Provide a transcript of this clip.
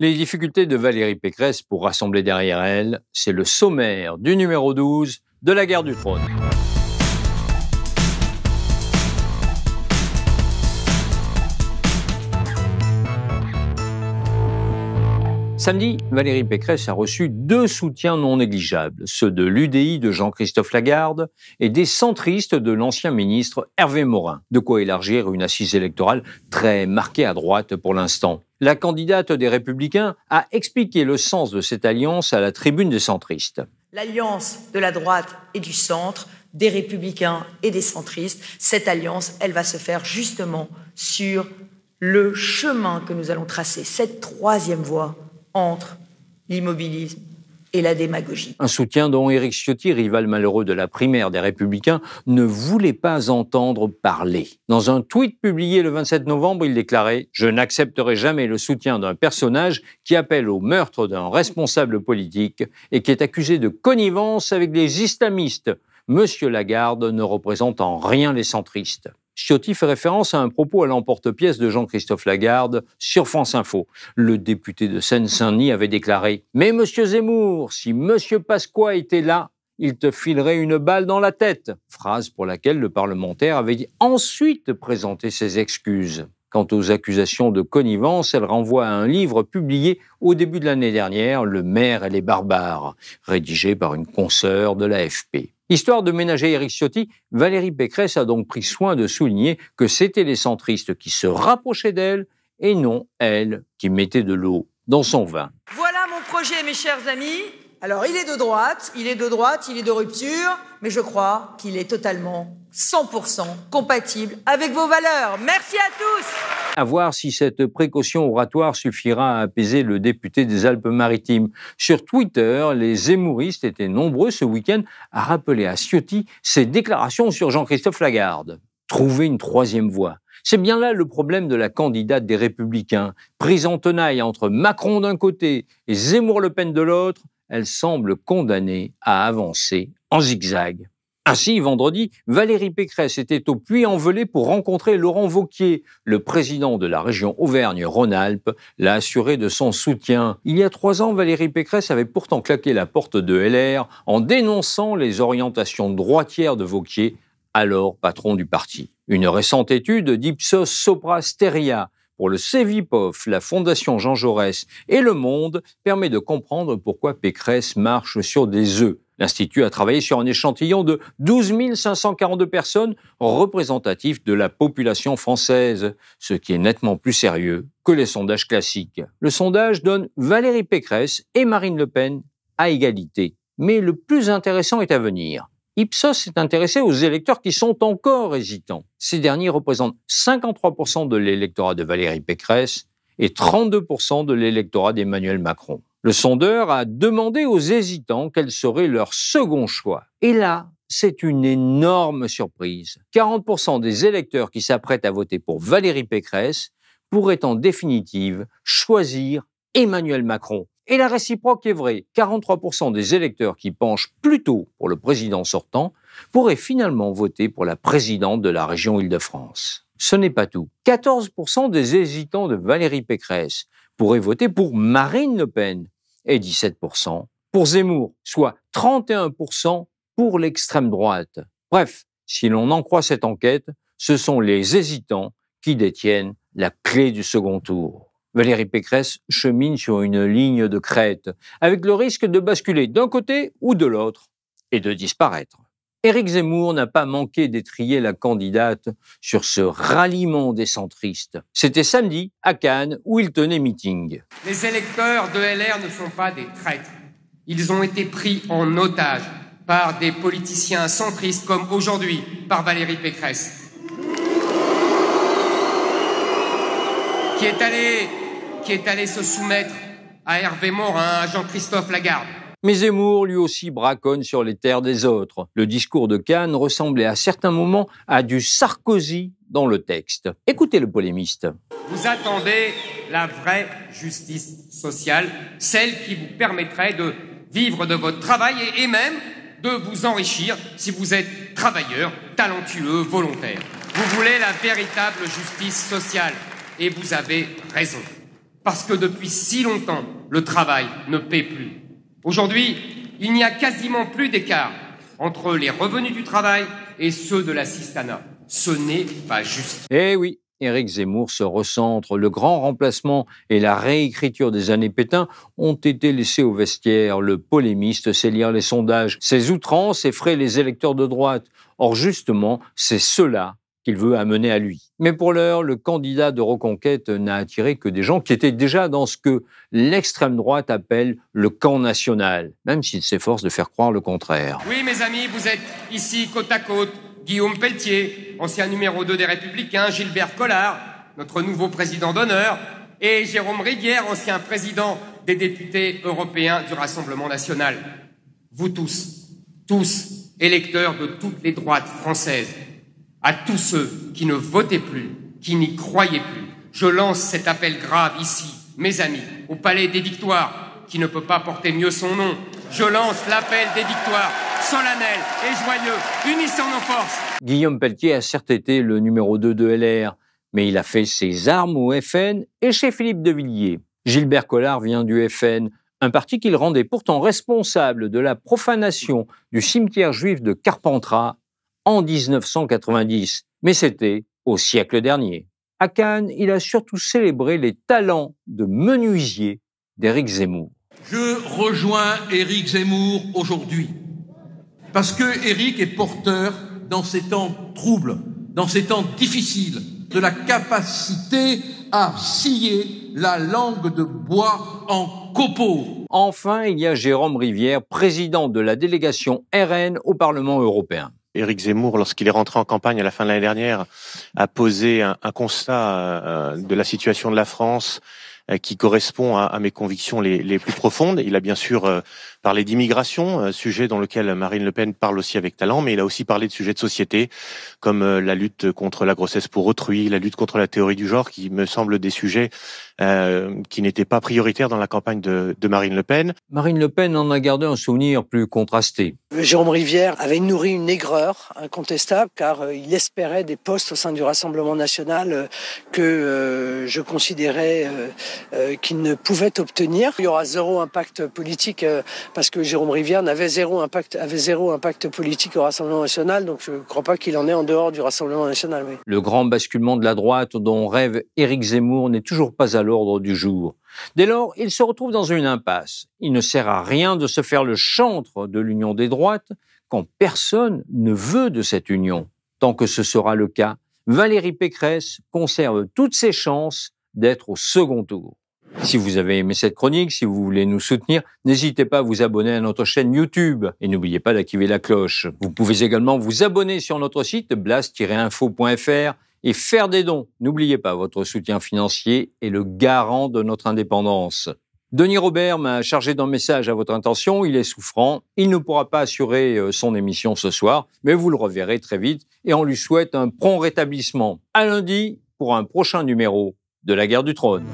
Les difficultés de Valérie Pécresse pour rassembler derrière elle, c'est le sommaire du numéro 12 de la guerre du trône. Samedi, Valérie Pécresse a reçu deux soutiens non négligeables, ceux de l'UDI de Jean-Christophe Lagarde et des centristes de l'ancien ministre Hervé Morin, de quoi élargir une assise électorale très marquée à droite pour l'instant. La candidate des Républicains a expliqué le sens de cette alliance à la tribune des centristes. L'alliance de la droite et du centre, des Républicains et des centristes, cette alliance, elle va se faire justement sur le chemin que nous allons tracer, cette troisième voie entre l'immobilisme et la démagogie. Un soutien dont Éric Ciotti, rival malheureux de la primaire des Républicains, ne voulait pas entendre parler. Dans un tweet publié le 27 novembre, il déclarait « Je n'accepterai jamais le soutien d'un personnage qui appelle au meurtre d'un responsable politique et qui est accusé de connivence avec les islamistes. Monsieur Lagarde ne représente en rien les centristes. » Ciotti fait référence à un propos à l'emporte-pièce de Jean-Christophe Lagarde sur France Info. Le député de Seine-Saint-Denis avait déclaré Mais monsieur Zemmour, si monsieur Pasqua était là, il te filerait une balle dans la tête. Phrase pour laquelle le parlementaire avait ensuite présenté ses excuses. Quant aux accusations de connivence, elle renvoie à un livre publié au début de l'année dernière, Le maire et les barbares, rédigé par une consoeur de l'AFP. Histoire de ménager Éric Ciotti, Valérie Pécresse a donc pris soin de souligner que c'était les centristes qui se rapprochaient d'elle et non elle qui mettait de l'eau dans son vin. Voilà mon projet, mes chers amis. Alors, il est de droite, il est de droite, il est de rupture, mais je crois qu'il est totalement 100% compatible avec vos valeurs. Merci à tous. À voir si cette précaution oratoire suffira à apaiser le député des Alpes-Maritimes. Sur Twitter, les zémouristes étaient nombreux ce week-end à rappeler à Ciotti ses déclarations sur Jean-Christophe Lagarde. Trouver une troisième voie. C'est bien là le problème de la candidate des Républicains. Prise en tenaille entre Macron d'un côté et Zemmour-Le Pen de l'autre, elle semble condamnée à avancer en zigzag. Ainsi, vendredi, Valérie Pécresse était au Puy-en-Velay pour rencontrer Laurent Vauquier, le président de la région Auvergne-Rhône-Alpes, l'a assuré de son soutien. Il y a trois ans, Valérie Pécresse avait pourtant claqué la porte de LR en dénonçant les orientations droitières de Vauquier, alors patron du parti. Une récente étude d'Ipsos Sopra Steria pour le CEVIPOF, la Fondation Jean Jaurès et Le Monde permet de comprendre pourquoi Pécresse marche sur des œufs. L'Institut a travaillé sur un échantillon de 12 542 personnes représentatives de la population française, ce qui est nettement plus sérieux que les sondages classiques. Le sondage donne Valérie Pécresse et Marine Le Pen à égalité. Mais le plus intéressant est à venir. Ipsos s'est intéressé aux électeurs qui sont encore hésitants. Ces derniers représentent 53% de l'électorat de Valérie Pécresse et 32% de l'électorat d'Emmanuel Macron. Le sondeur a demandé aux hésitants quel serait leur second choix. Et là, c'est une énorme surprise. 40% des électeurs qui s'apprêtent à voter pour Valérie Pécresse pourraient en définitive choisir Emmanuel Macron. Et la réciproque est vraie. 43% des électeurs qui penchent plutôt pour le président sortant pourraient finalement voter pour la présidente de la région Île-de-France. Ce n'est pas tout. 14% des hésitants de Valérie Pécresse pourraient voter pour Marine Le Pen et 17% pour Zemmour, soit 31% pour l'extrême droite. Bref, si l'on en croit cette enquête, ce sont les hésitants qui détiennent la clé du second tour. Valérie Pécresse chemine sur une ligne de crête, avec le risque de basculer d'un côté ou de l'autre et de disparaître. Éric Zemmour n'a pas manqué d'étrier la candidate sur ce ralliement des centristes. C'était samedi, à Cannes, où il tenait meeting. Les électeurs de LR ne sont pas des traîtres. Ils ont été pris en otage par des politiciens centristes comme aujourd'hui par Valérie Pécresse, qui est allée, se soumettre à Hervé Morin, à Jean-Christophe Lagarde mais Zemmour, lui aussi, braconne sur les terres des autres. Le discours de Cannes ressemblait à certains moments à du Sarkozy dans le texte. Écoutez le polémiste. Vous attendez la vraie justice sociale, celle qui vous permettrait de vivre de votre travail et même de vous enrichir si vous êtes travailleur, talentueux, volontaire. Vous voulez la véritable justice sociale et vous avez raison. Parce que depuis si longtemps, le travail ne paie plus. Aujourd'hui, il n'y a quasiment plus d'écart entre les revenus du travail et ceux de la l'assistanat. Ce n'est pas juste. Eh oui, Éric Zemmour se recentre. Le grand remplacement et la réécriture des années Pétain ont été laissés au vestiaire. Le polémiste sait lire les sondages. Ses outrances effraient les électeurs de droite. Or, justement, c'est cela qu'il veut amener à lui. Mais pour l'heure, le candidat de Reconquête n'a attiré que des gens qui étaient déjà dans ce que l'extrême droite appelle le camp national, même s'il s'efforce de faire croire le contraire. Oui, mes amis, vous êtes ici côte à côte. Guillaume Pelletier, ancien numéro 2 des Républicains, Gilbert Collard, notre nouveau président d'honneur, et Jérôme Rivière, ancien président des députés européens du Rassemblement national. Vous tous, tous électeurs de toutes les droites françaises, à tous ceux qui ne votaient plus, qui n'y croyaient plus, je lance cet appel grave ici, mes amis, au Palais des Victoires, qui ne peut pas porter mieux son nom. Je lance l'appel des Victoires, solennel et joyeux, unissant nos forces. Guillaume Pelletier a certes été le numéro 2 de LR, mais il a fait ses armes au FN et chez Philippe de Villiers. Gilbert Collard vient du FN, un parti qu'il rendait pourtant responsable de la profanation du cimetière juif de Carpentras en 1990, mais c'était au siècle dernier. À Cannes, il a surtout célébré les talents de menuisier d'Éric Zemmour. Je rejoins Éric Zemmour aujourd'hui parce que Éric est porteur dans ces temps troubles, dans ces temps difficiles, de la capacité à scier la langue de bois en copeaux. Enfin, il y a Jérôme Rivière, président de la délégation RN au Parlement européen. Éric Zemmour, lorsqu'il est rentré en campagne à la fin de l'année dernière, a posé un, constat euh, euh, de la situation de la France euh, qui correspond à, mes convictions les, les, plus profondes. Il a bien sûr parlé d'immigration, euh, sujet dans lequel Marine Le Pen parle aussi avec talent, mais il a aussi parlé de sujets de société, comme euh, la lutte contre la grossesse pour autrui, la lutte contre la théorie du genre, qui me semble des sujets euh, qui n'étaient pas prioritaires dans la campagne de, Marine Le Pen. Marine Le Pen en a gardé un souvenir plus contrasté. Jérôme Rivière avait nourri une aigreur incontestable, car il espérait des postes au sein du Rassemblement national que je considérais qu'il ne pouvait obtenir. Il y aura zéro impact politique parce que Jérôme Rivière n'avait zéro impact, avait zéro impact politique au Rassemblement national, donc je ne crois pas qu'il en ait en dehors du Rassemblement national. Le grand basculement de la droite dont rêve Éric Zemmour n'est toujours pas à l'ordre du jour. Dès lors, il se retrouve dans une impasse. Il ne sert à rien de se faire le chantre de l'union des droites quand personne ne veut de cette union. Tant que ce sera le cas, Valérie Pécresse conserve toutes ses chances d'être au second tour. Si vous avez aimé cette chronique, si vous voulez nous soutenir, n'hésitez pas à vous abonner à notre chaîne YouTube et n'oubliez pas d'activer la cloche. Vous pouvez également vous abonner sur notre site blast-info.fr et faire des dons. N'oubliez pas, votre soutien financier est le garant de notre indépendance. Denis Robert m'a chargé d'un message à votre intention, il est souffrant, il ne pourra pas assurer euh, son émission ce soir, mais vous le reverrez très vite et on lui souhaite un prompt rétablissement. À lundi pour un prochain numéro de la guerre du trône.